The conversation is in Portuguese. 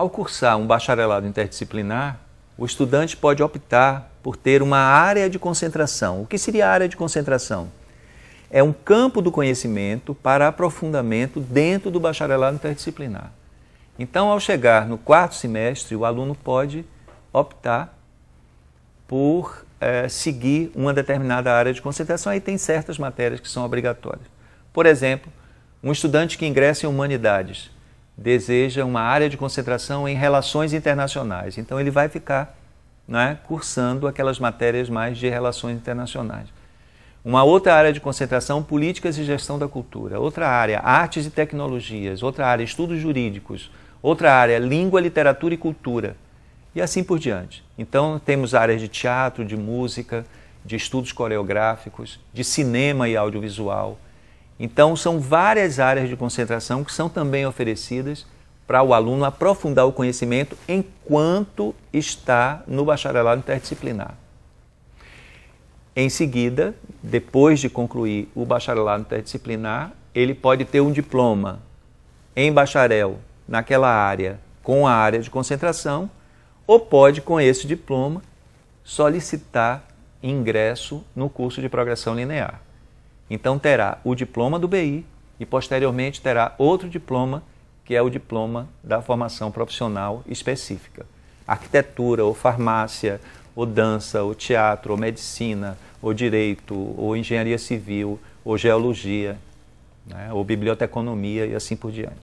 Ao cursar um bacharelado interdisciplinar, o estudante pode optar por ter uma área de concentração. O que seria a área de concentração? É um campo do conhecimento para aprofundamento dentro do bacharelado interdisciplinar. Então, ao chegar no quarto semestre, o aluno pode optar por é, seguir uma determinada área de concentração. Aí tem certas matérias que são obrigatórias. Por exemplo, um estudante que ingressa em humanidades deseja uma área de concentração em relações internacionais. Então ele vai ficar né, cursando aquelas matérias mais de relações internacionais. Uma outra área de concentração, políticas e gestão da cultura. Outra área, artes e tecnologias. Outra área, estudos jurídicos. Outra área, língua, literatura e cultura. E assim por diante. Então, temos áreas de teatro, de música, de estudos coreográficos, de cinema e audiovisual, então, são várias áreas de concentração que são também oferecidas para o aluno aprofundar o conhecimento enquanto está no bacharelado interdisciplinar. Em seguida, depois de concluir o bacharelado interdisciplinar, ele pode ter um diploma em bacharel naquela área com a área de concentração, ou pode, com esse diploma, solicitar ingresso no curso de progressão linear. Então terá o diploma do BI e posteriormente terá outro diploma, que é o diploma da formação profissional específica. Arquitetura, ou farmácia, ou dança, ou teatro, ou medicina, ou direito, ou engenharia civil, ou geologia, né, ou biblioteconomia e assim por diante.